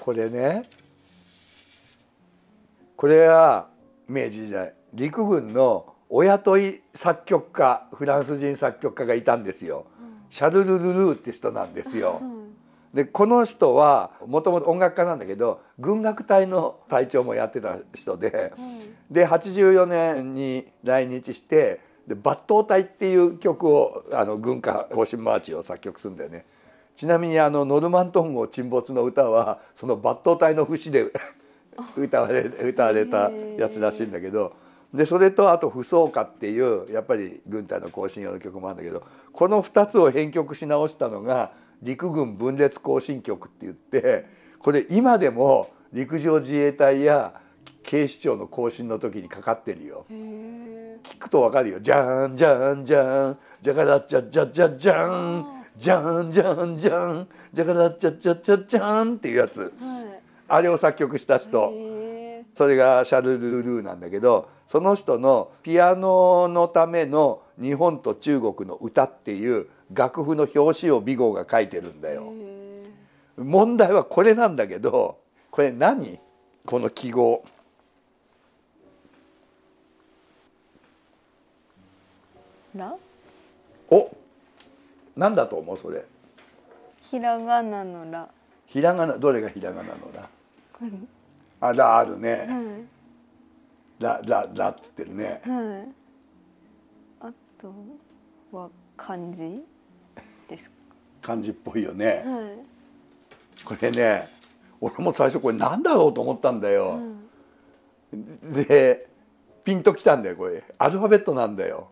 これねこれは明治時代陸軍のお雇い作曲家フランス人作曲家がいたんですよ、うん、シャルル・ルルーって人なんですよ。うん、でこの人はもともと音楽家なんだけど軍楽隊の隊長もやってた人で、うん、で84年に来日して「で抜刀隊」っていう曲をあの軍歌行進マーチを作曲するんだよね。ちなみにあのノルマントン号沈没の歌はその抜刀隊の節で 歌われ歌われたやつらしいんだけどでそれとあと「不走歌」っていうやっぱり軍隊の行進用の曲もあるんだけどこの2つを編曲し直したのが陸軍分裂行進曲って言ってこれ今でも陸上自衛隊や警視庁の行進の時にかかってるよ。聞くとわかるよ。じゃんじゃんじゃんじゃがらじゃじゃじゃじゃん。じゃんじゃんじゃんじゃからちゃちゃちゃちゃんっていうやつ、はい、あれを作曲した人それがシャルル・ルーなんだけどその人のピアノのための日本と中国の歌っていう楽譜の表紙を美号が書いてるんだよ。問題はこれなんだけどこれ何この記号。おなんだと思うそれひらがなのらひらがなどれがひらがなのらあらあるね、らららって言ってるね、はい、あとは漢字です漢字っぽいよね、はい、これね俺も最初これなんだろうと思ったんだよ、うん、でピンときたんだよこれアルファベットなんだよ